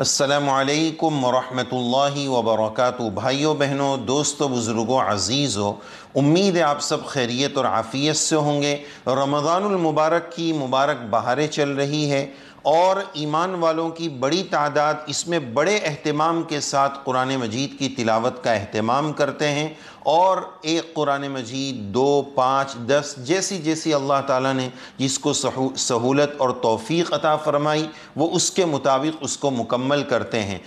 असलकम वरहमल वबरक भाइयों बहनों दोस्तों बुज़ुर्गों अज़ीज़ों उम्मीद है आप सब खैरियत और आफ़ियत से होंगे रमज़ानमबारक की मुबारक बहारें चल रही है और ईमान वालों की बड़ी तादाद इसमें बड़े अहतमाम के साथ कुरान मजीद की तिलावत का अहतमाम करते हैं और एक कुरान मजीद दो पाँच दस जैसी जैसी अल्लाह ताला ने जिसको सहूलत और तोफ़ी अता फ़रमाई वो उसके मुताबिक उसको मुकम्मल करते हैं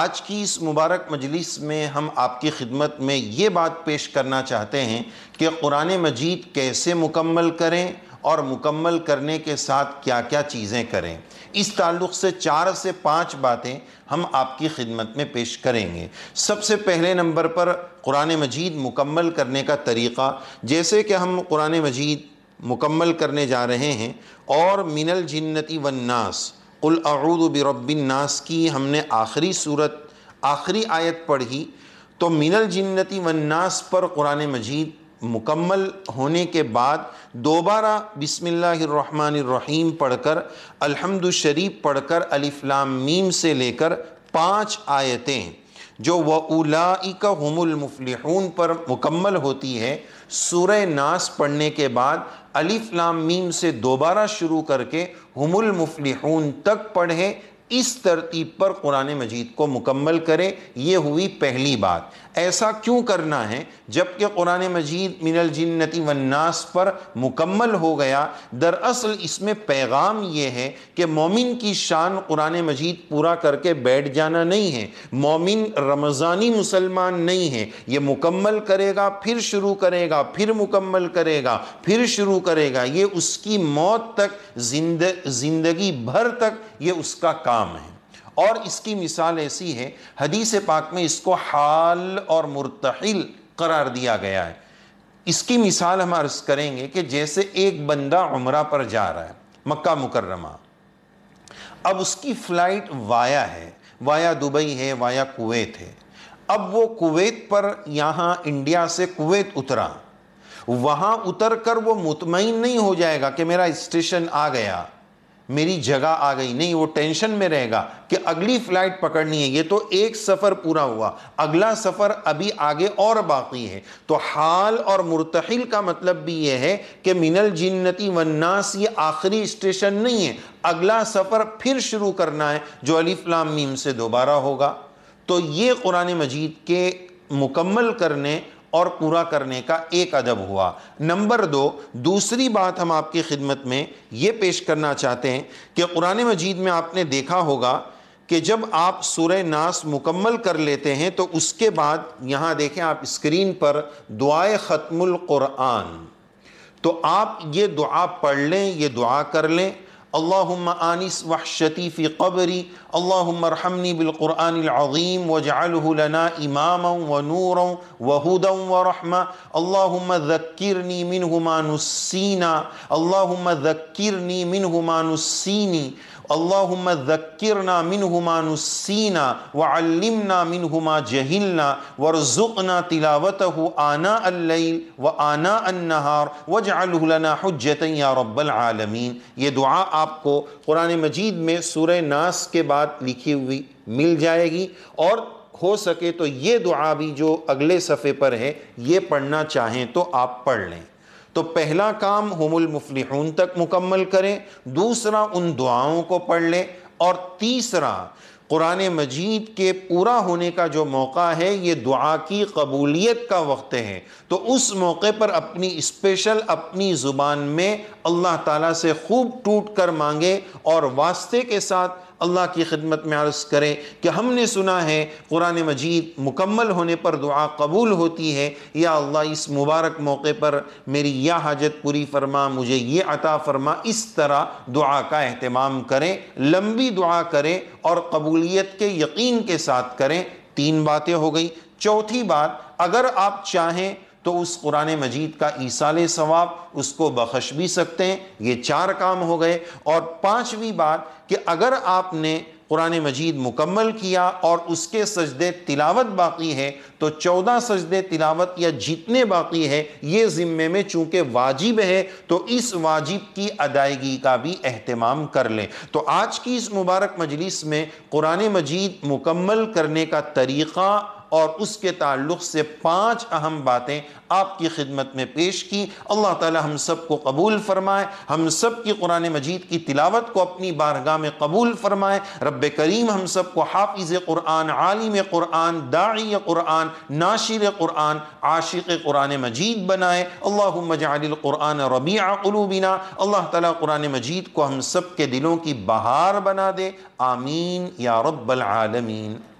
आज की इस मुबारक मजलिस में हम आपकी खिदमत में ये बात पेश करना चाहते हैं कि कुरान मजीद कैसे मुकम्मल करें और मुकम्मल करने के साथ क्या क्या चीज़ें करें इस ताल्लुक़ से चार से पाँच बातें हम आपकी खिदमत में पेश करेंगे सबसे पहले नंबर पर कुरान मजीद मुकम्मल करने का तरीक़ा जैसे कि हम कुरान मजीद मुकम्मल करने जा रहे हैं और मिनल जन्नति वन्नास कुल नास की हमने आखिरी सूरत आखिरी आयत पढ़ी तो मिनल जन्नति वन्नास पर कुरान मजीद मुकम्मल होने के बाद दोबारा बिसमीम पढ़ कर अलहमदशरीफ़ पढ़ कर अलिफ्लाम मीम से लेकर पाँच आयतें जो वऊलाइक हमलमफलहून पर मुकम्मल होती है सूर्य नास पढ़ने के बाद अलिफ्लाम मीम से दोबारा शुरू करके हमलमफलहून तक पढ़ें इस तरतीब पर कुरान मजीद को मुकम्मल करें यह हुई पहली बात ऐसा क्यों करना है जबकि कुरान मजीद मिनल जन्नति वन्नास पर मुकम्मल हो गया दरअसल इसमें पैगाम ये है कि मोमिन की शान कुरान मजीद पूरा करके बैठ जाना नहीं है मोमिन रमज़ानी मुसलमान नहीं है ये मुकम्मल करेगा फिर शुरू करेगा फिर मुकम्मल करेगा फिर शुरू करेगा ये उसकी मौत तक जिंदगी भर तक ये उसका काम हराम है और इसकी मिसाल ऐसी है हदीस पाक में इसको हाल और मुरतहिल करार दिया गया है इसकी मिसाल हम अर्ज करेंगे कि जैसे एक बंदा उम्र पर जा रहा है मक्का मुकर्रमा अब उसकी फ़्लाइट वाया है वाया दुबई है वाया कुवैत है अब वो कुवैत पर यहाँ इंडिया से कुवैत उतरा वहाँ उतर कर वो मुतमिन नहीं हो जाएगा कि मेरा स्टेशन आ गया मेरी जगह आ गई नहीं वो टेंशन में रहेगा कि अगली फ़्लाइट पकड़नी है ये तो एक सफ़र पूरा हुआ अगला सफ़र अभी आगे और बाकी है तो हाल और मुर्तहिल का मतलब भी ये है कि मिनल जिन्नति वन्नास ये आखिरी स्टेशन नहीं है अगला सफ़र फिर शुरू करना है जो अलीफ़लाम मीम से दोबारा होगा तो ये कुरान मजीद के मुकम्मल करने और पूरा करने का एक अदब हुआ नंबर दो दूसरी बात हम आपकी खिदमत में ये पेश करना चाहते हैं कि कुरान मजीद में आपने देखा होगा कि जब आप सूर्य नास मुकम्मल कर लेते हैं तो उसके बाद यहाँ देखें आप स्क्रीन पर दुआए ख़त्मुल क़ुरान तो आप ये दुआ पढ़ लें ये दुआ कर लें اللهم آنس وحشتي في قبري اللهم ارحمني بالقرآن العظيم واجعله لنا إماما ونورا وهدى ورحمة اللهم ذكرني منه ما نسينا اللهم ذكرني منه ما نسيني اللهم ذكرنا منه ما نسينا وعلمنا منه ما جهلنا وارزقنا تلاوته آناء الليل وآناء النهار واجعله لنا حجة يا رب العالمين يدعاء आपको कुरान मजीद में सूर्य नास के बाद लिखी हुई मिल जाएगी और हो सके तो ये दुआ भी जो अगले सफ़े पर है ये पढ़ना चाहें तो आप पढ़ लें तो पहला काम हमुल तक मुकम्मल करें दूसरा उन दुआओं को पढ़ लें और तीसरा क़ुरान मजीद के पूरा होने का जो मौका है ये दुआ की कबूलियत का वक्त है तो उस मौके पर अपनी स्पेशल अपनी ज़ुबान में अल्लाह ताला से खूब टूट कर मांगे और वास्ते के साथ अल्लाह की खिदमत में अर्ज़ करें कि हमने सुना है कुरान मजीद मुकम्मल होने पर दुआ कबूल होती है या अल्लाह इस मुबारक मौके पर मेरी यह हाजत पूरी फरमा मुझे ये अता फरमा इस तरह दुआ का अहतमाम करें लंबी दुआ करें और कबूलियत के यकीन के साथ करें तीन बातें हो गई चौथी बात अगर आप चाहें तो उस कुरान मजीद का ईसाल सवाब उसको बख्श भी सकते हैं ये चार काम हो गए और पाँचवीं बात कि अगर आपने कुरान मजीद मुकम्मल किया और उसके सजदे तिलावत बाकी है तो चौदह सजदे तिलावत या जितने बाकी है ये ज़िम्मे में चूँकि वाजिब है तो इस वाजिब की अदायगी का भी अहतमाम कर लें तो आज की इस मुबारक मजलिस में कुरान मजीद मुकम्मल करने का तरीक़ा और उसके ताल्लुक से पांच अहम बातें आपकी खिदमत में पेश की अल्लाह ताला हम सब को कबूल फरमाए हम सब की कुरान मजीद की तिलावत को अपनी बारगाह में कबूल फरमाए रब करीम हम सब को हाफिज़ क़ुरान आलिम क़ुरान दाई क़ुरान नाशिर क़ुरान आशिक कुरान मजीद बनाए अल्लाह मजालक़ुरान रबीआलूबिना अल्लाह ताला कुरान मजीद को हम सब के दिलों की बहार बना दे आमीन या रब्बल आलमीन